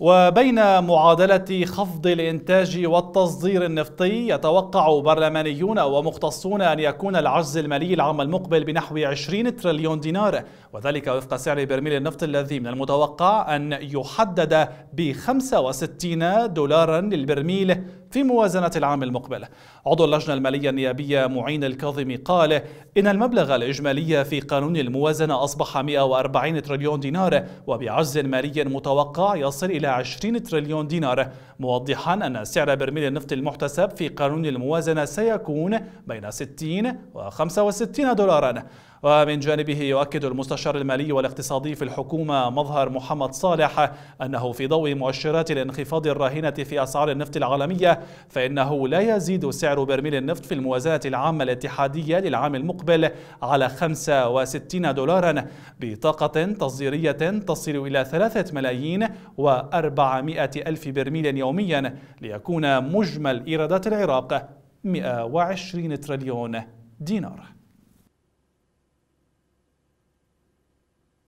وبين معادلة خفض الإنتاج والتصدير النفطي يتوقع برلمانيون ومختصون أن يكون العجز المالي العام المقبل بنحو 20 تريليون دينار وذلك وفق سعر برميل النفط الذي من المتوقع أن يحدد ب 65 دولارا للبرميل في موازنة العام المقبل عضو اللجنة المالية النيابية معين الكاظمي قال إن المبلغ الإجمالي في قانون الموازنة أصبح 140 تريليون دينار وبعجز مالي متوقع يصل إلى 20 تريليون دينار موضحا أن سعر برميل النفط المحتسب في قانون الموازنة سيكون بين 60 و 65 دولارا ومن جانبه يؤكد المستشار المالي والاقتصادي في الحكومة مظهر محمد صالح أنه في ضوء مؤشرات الانخفاض الراهنة في أسعار النفط العالمية فإنه لا يزيد سعر برميل النفط في الموازنة العامة الاتحادية للعام المقبل على 65 دولارا بطاقة تصديرية تصل إلى 3 ملايين و400 ألف برميل يوميا ليكون مجمل إيرادات العراق 120 تريليون دينار